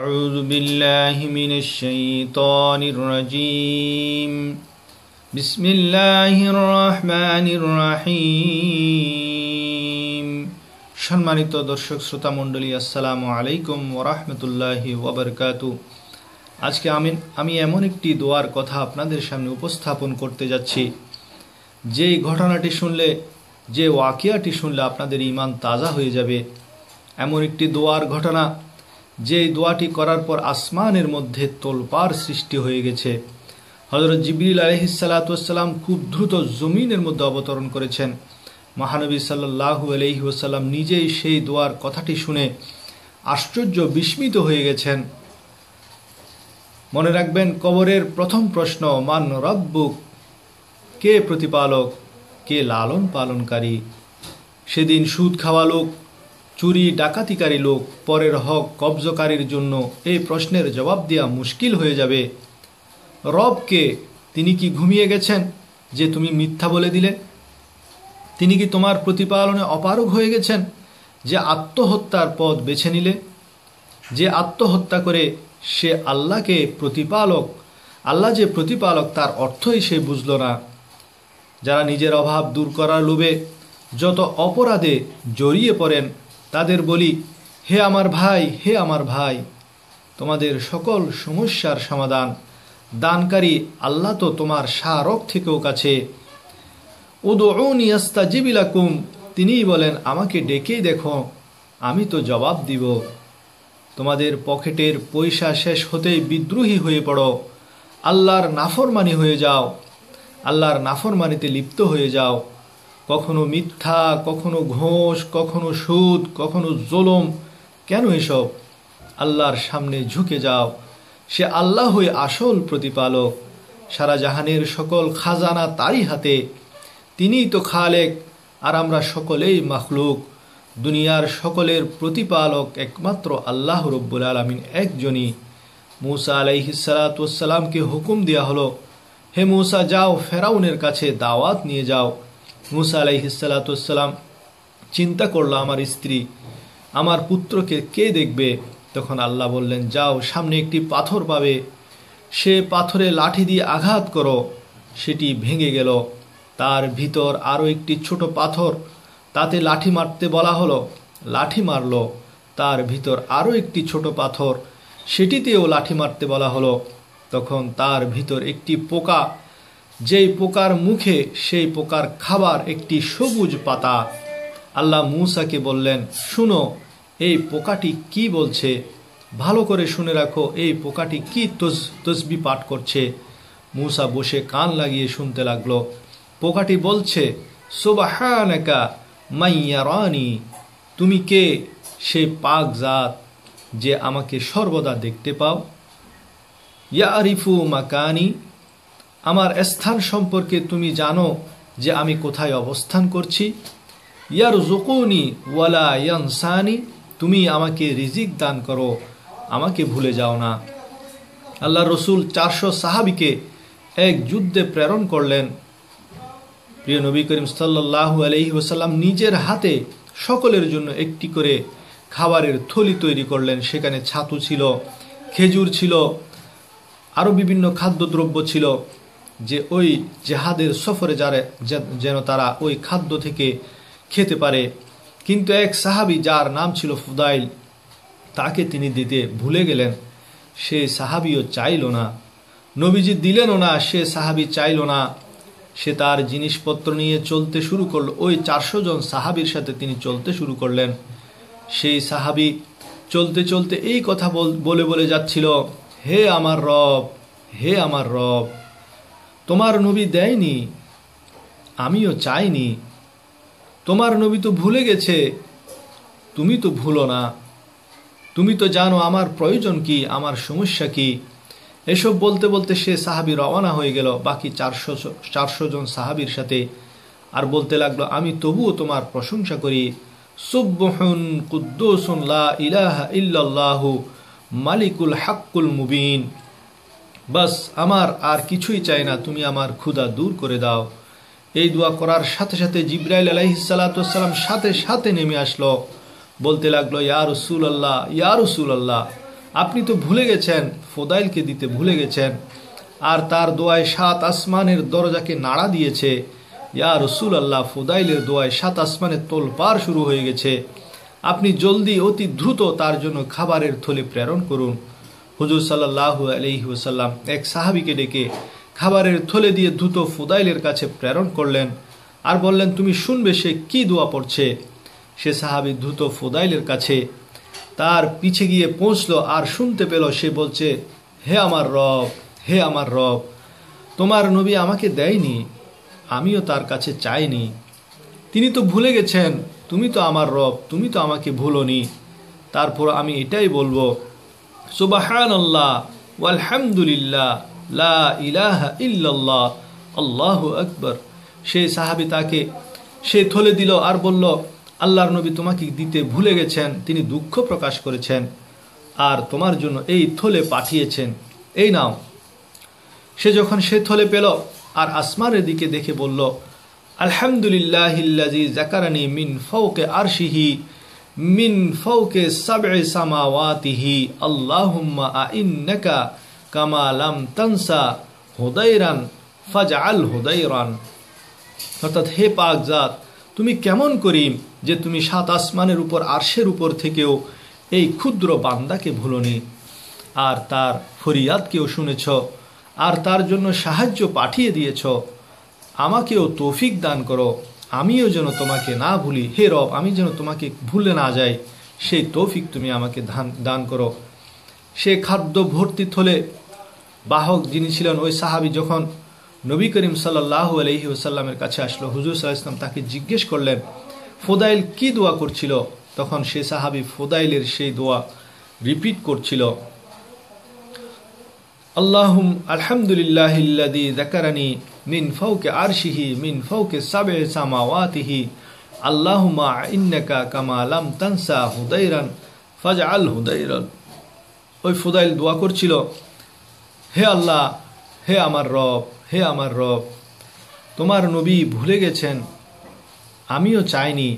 أعوذ بالله من الشيطان الرجيم بسم الله الرحمن الرحيم সম্মানিত দর্শক শ্রোতা মণ্ডলী আসসালামু আলাইকুম ওরহমতুল্লাহি ওবরকাতু আজকে আমি আমি এমন একটি দোয়ার কথা আপনাদের সামনে উপস্থাপন করতে যাচ্ছি যে ঘটনাটি শুনলে যে ওয়াকিয়াটি শুনলে আপনাদের ইমান তাজা হয়ে যাবে এমন একটি দোয়ার ঘটনা যে দোয়াটি করার পর আসমানের মধ্যে তোলপার সৃষ্টি হয়ে গেছে হজরত জিবরিল আলহিসাল্লাতাম খুব দ্রুত জমিনের মধ্যে অবতরণ করেছেন মহানবী সাল্লাহু আলহি ওসাল্লাম নিজেই সেই দোয়ার কথাটি শুনে আশ্চর্য বিস্মিত হয়ে গেছেন মনে রাখবেন কবরের প্রথম প্রশ্ন মান রব্বুক কে প্রতিপালক কে লালন পালনকারী সেদিন সুদ খাওয়া লোক চুরি ডাকাতিকারী লোক পরের হক কবজকারীর জন্য এই প্রশ্নের জবাব দেওয়া মুশকিল হয়ে যাবে রবকে তিনি কি ঘুমিয়ে গেছেন যে তুমি মিথ্যা বলে দিলে তিনি কি তোমার প্রতিপালনে অপারগ হয়ে গেছেন যে আত্মহত্যার পথ বেছে নিলে যে আত্মহত্যা করে সে আল্লাহকে প্রতিপালক আল্লাহ যে প্রতিপালক তার অর্থই সে বুঝল না যারা নিজের অভাব দূর করার লোভে যত অপরাধে জড়িয়ে পড়েন তাদের বলি হে আমার ভাই হে আমার ভাই তোমাদের সকল সমস্যার সমাধান দানকারী আল্লাহ তো তোমার স্মারক থেকেও কাছে উদৌনিয়াস্তা জিবিলাকুম তিনিই বলেন আমাকে ডেকেই দেখো আমি তো জবাব দিব তোমাদের পকেটের পয়সা শেষ হতেই বিদ্রোহী হয়ে পড়ো আল্লাহর নাফরমানি হয়ে যাও আল্লাহর নাফরমানিতে লিপ্ত হয়ে যাও কখনো মিথ্যা কখনো ঘোষ কখনো সুদ কখনো জোলম কেন এসব আল্লাহর সামনে ঝুঁকে যাও সে আল্লাহই আসল প্রতিপালক সারা জাহানের সকল খাজানা তারই হাতে তিনিই তো খালেক আর আমরা সকলেই মাখলুক দুনিয়ার সকলের প্রতিপালক একমাত্র আল্লাহ রব্বুল আলমিন একজনই মূসা আলাইহিসালাতামকে হুকুম দেয়া হলো হে মূসা যাও ফেরাউনের কাছে দাওয়াত নিয়ে যাও মুসা আলাইহিসাল্লাতাম চিন্তা করলো আমার স্ত্রী আমার পুত্রকে কে দেখবে তখন আল্লাহ বললেন যাও সামনে একটি পাথর পাবে সে পাথরে লাঠি দিয়ে আঘাত করো সেটি ভেঙে গেল তার ভিতর আরও একটি ছোট পাথর তাতে লাঠি মারতে বলা হলো লাঠি মারল তার ভিতর আরও একটি ছোট পাথর সেটিতেও লাঠি মারতে বলা হলো তখন তার ভিতর একটি পোকা যেই পোকার মুখে সেই পোকার খাবার একটি সবুজ পাতা আল্লাহ মুসাকে বললেন শুনো এই পোকাটি কি বলছে ভালো করে শুনে রাখো এই পোকাটি কি তস তসবি পাঠ করছে মূসা বসে কান লাগিয়ে শুনতে লাগলো পোকাটি বলছে সোবাহানাকা মাইয়ারানি তুমি কে সেই পাক জাত যে আমাকে সর্বদা দেখতে পাও ইয়ারিফু মাকানি আমার স্থান সম্পর্কে তুমি জানো যে আমি কোথায় অবস্থান করছি ইয়ার জোকনি ওয়ালা ইয়ানসানি তুমি আমাকে রিজিক দান করো আমাকে ভুলে যাও না আল্লাহ রসুল চারশো সাহাবিকে এক যুদ্ধে প্রেরণ করলেন প্রিয় নবী করিম সাল্লাহ আলহি ওসাল্লাম নিজের হাতে সকলের জন্য একটি করে খাবারের থলি তৈরি করলেন সেখানে ছাতু ছিল খেজুর ছিল আরও বিভিন্ন খাদ্যদ্রব্য ছিল যে ওই জেহাদের সফরে যারা যেন তারা ওই খাদ্য থেকে খেতে পারে কিন্তু এক সাহাবি যার নাম ছিল ফুদাইল তাকে তিনি দিতে ভুলে গেলেন সে সাহাবিও চাইল না নবীজি দিলেনও না সে সাহাবি চাইল না সে তার জিনিসপত্র নিয়ে চলতে শুরু করল ওই চারশো জন সাহাবির সাথে তিনি চলতে শুরু করলেন সেই সাহাবি চলতে চলতে এই কথা বলে বলে যাচ্ছিল হে আমার রব হে আমার রব তোমার নবী দেয়নি আমিও চাইনি তোমার নবী তো ভুলে গেছে তুমি তো ভুলো না তুমি তো জানো আমার প্রয়োজন কি আমার সমস্যা কি এসব বলতে বলতে সে সাহাবি রওনা হয়ে গেল বাকি চারশো চারশো জন সাহাবির সাথে আর বলতে লাগলো আমি তবুও তোমার প্রশংসা করি সুব্বহন কুদ্দোসুল্লাহ ইলাহা ইল্লাল্লাহু মালিকুল হাক্কুল মুবিন বাস আমার আর কিছুই চাই না তুমি আমার ক্ষুধা দূর করে দাও এই দোয়া করার সাথে সাথে জিব্রাইল আলাইহিসাল্লাম সাথে সাথে নেমে আসলো বলতে লাগলো ইয়া রসুল আল্লাহ ইয়া রসুল আল্লাহ আপনি তো ভুলে গেছেন ফোদাইলকে দিতে ভুলে গেছেন আর তার দোয়ায় সাত আসমানের দরজাকে নাড়া দিয়েছে ইয়া রসুল আল্লাহ ফোদাইলের দোয়ায় সাত আসমানের তোল পার শুরু হয়ে গেছে আপনি জলদি অতি দ্রুত তার জন্য খাবারের থলে প্রেরণ করুন হুজুর সাল্লাহ হুসাল্লাম এক সাহাবিকে ডেকে খাবারের থলে দিয়ে দ্রুত ফুদাইলের কাছে প্রেরণ করলেন আর বললেন তুমি শুনবে সে কি দোয়া পড়ছে সে সাহাবি দ্রুত ফুদাইলের কাছে তার পিছে গিয়ে পৌঁছলো আর শুনতে পেল সে বলছে হে আমার রব হে আমার রব তোমার নবী আমাকে দেয়নি আমিও তার কাছে চাইনি তিনি তো ভুলে গেছেন তুমি তো আমার রব তুমি তো আমাকে ভুলো তারপর আমি এটাই বলবো সুবাহান আল্লাহ লা আল্লাহ আকবর সে সাহাবি তাকে সে থলে দিল আর বলল আল্লাহর নবী তোমাকে দিতে ভুলে গেছেন তিনি দুঃখ প্রকাশ করেছেন আর তোমার জন্য এই থলে পাঠিয়েছেন এই নাও সে যখন সে থলে পেল আর আসমানের দিকে দেখে বলল আলহামদুলিল্লাহ জাকারানি মিন ফৌকে আর শিহি মিন ফৌকে সাবে সামাওয়াতিহি আল্লাহুম্মা আইন্নাকা কামা লাম তানসা হুদাইরান ফাজ আল হুদাইরান অর্থাৎ হে পাক জাত তুমি কেমন করিম যে তুমি সাত আসমানের উপর আরশের উপর থেকেও এই ক্ষুদ্র বান্দাকে ভুলনি আর তার ফরিয়াদকেও শুনেছ আর তার জন্য সাহায্য পাঠিয়ে দিয়েছ আমাকেও তৌফিক দান করো আমিও যেন তোমাকে না ভুলি হে রব আমি যেন তোমাকে ভুলে না যাই সেই তৌফিক তুমি আমাকে ধান দান করো সে খাদ্য ভর্তি থলে বাহক যিনি ছিলেন ওই সাহাবি যখন নবী করিম সাল্লাহ আলহি ওসাল্লামের কাছে আসলো হুজুর সাল ইসলাম তাকে জিজ্ঞেস করলেন ফোদাইল কি দোয়া করছিল তখন সে সাহাবি ফোদাইলের সেই দোয়া রিপিট করছিল আল্লাহম আলহামদুলিল্লাহ জাকারানি মিন ফৌকে আরশিহি মিন ফৌকে সাবে সামাওয়াতিহি মা ইন্নাকা কামালাম তানসা হুদাইরান ফাজা আল হুদাইরান ওই ফুদাইল দোয়া করছিল হে আল্লাহ হে আমার রব হে আমার রব তোমার নবী ভুলে গেছেন আমিও চাইনি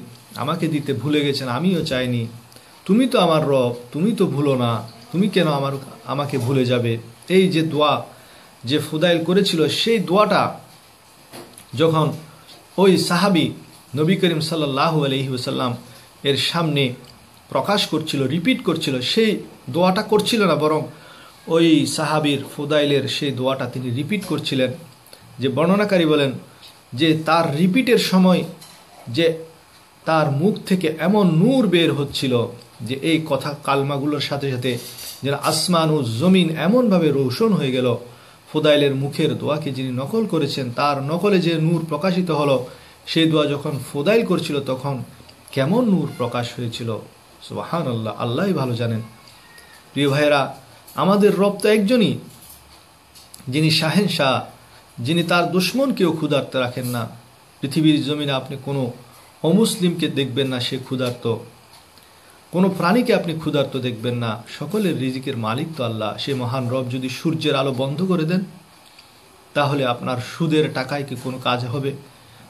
আমাকে দিতে ভুলে গেছেন আমিও চাইনি তুমি তো আমার রব তুমি তো ভুলো না তুমি কেন আমার আমাকে ভুলে যাবে এই যে দোয়া যে ফুদাইল করেছিল সেই দোয়াটা যখন ওই সাহাবি নবী করিম সাল্লাহ আলহিউসাল্লাম এর সামনে প্রকাশ করছিল রিপিট করছিল সেই দোয়াটা করছিল না বরং ওই সাহাবির ফুদাইলের সেই দোয়াটা তিনি রিপিট করছিলেন যে বর্ণনাকারী বলেন যে তার রিপিটের সময় যে তার মুখ থেকে এমন নূর বের হচ্ছিল যে এই কথা কালমাগুলোর সাথে সাথে যেন আসমান ও জমিন এমনভাবে রৌশন হয়ে গেল ফুদাইলের মুখের দোয়াকে যিনি নকল করেছেন তার নকলে যে নূর প্রকাশিত হলো সেই দোয়া যখন ফুদাইল করছিল তখন কেমন নূর প্রকাশ হয়েছিল সুবাহান আল্লাহ আল্লাহ ভালো জানেন প্রিয় ভাইয়েরা আমাদের রব তো একজনই যিনি শাহেন শাহ যিনি তার দুশ্মনকেও ক্ষুধার্ত রাখেন না পৃথিবীর জমিনে আপনি কোনো অমুসলিমকে দেখবেন না সে ক্ষুধার্ত কোনো প্রাণীকে আপনি ক্ষুধার্ত দেখবেন না সকলের রিজিকের মালিক তো আল্লাহ সে মহান রব যদি সূর্যের আলো বন্ধ করে দেন তাহলে আপনার সুদের টাকায় কি কোনো কাজ হবে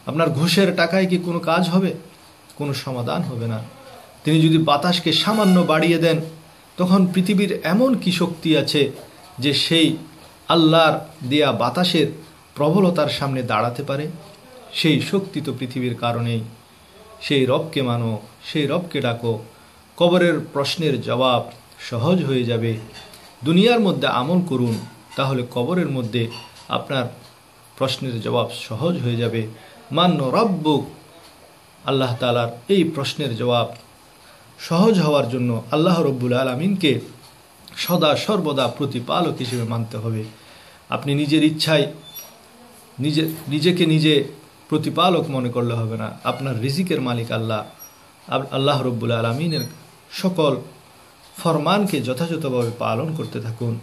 আপনার ঘুষের টাকায় কি কোনো কাজ হবে কোনো সমাধান হবে না তিনি যদি বাতাসকে সামান্য বাড়িয়ে দেন তখন পৃথিবীর এমন কি শক্তি আছে যে সেই আল্লাহর দেয়া বাতাসের প্রবলতার সামনে দাঁড়াতে পারে সেই শক্তি তো পৃথিবীর কারণেই সেই রবকে মানো সেই রবকে ডাকো কবরের প্রশ্নের জবাব সহজ হয়ে যাবে দুনিয়ার মধ্যে আমল করুন তাহলে কবরের মধ্যে আপনার প্রশ্নের জবাব সহজ হয়ে যাবে মান্য রব্য আল্লাহ তালার এই প্রশ্নের জবাব সহজ হওয়ার জন্য আল্লাহ রব্বুল আলমিনকে সদা সর্বদা প্রতিপালক হিসেবে মানতে হবে আপনি নিজের ইচ্ছায় নিজে নিজেকে নিজে প্রতিপালক মনে করলে হবে না আপনার রিজিকের মালিক আল্লাহ আল্লাহ রব্বুল আলমিনের সকল ফরমানকে যথাযথভাবে পালন করতে থাকুন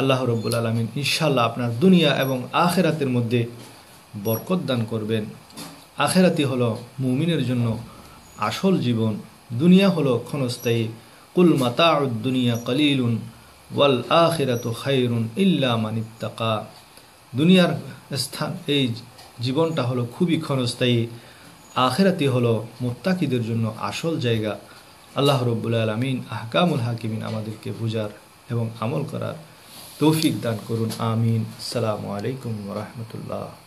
আল্লাহ রব্বুল আলমিন ইনশাল্লাহ আপনার দুনিয়া এবং আখেরাতের মধ্যে বরকত দান করবেন আখেরাতি হল মুমিনের জন্য আসল জীবন দুনিয়া হল ক্ষণস্থায়ী কুল মাতা দুনিয়া কলিলুন ওয়াল আখেরাত খাইরুন ইল্লা মানিত্তাকা দুনিয়ার স্থান এই জীবনটা হলো খুবই ক্ষণস্থায়ী আখেরাতি হলো মোত্তাকিদের জন্য আসল জায়গা আল্লাহ রব্বুল আলমিন আহকামুল হাকিমিন আমাদেরকে বুঝার এবং আমল করার তৌফিক দান করুন আমিন সালামু আলাইকুম রহমতুল্লাহ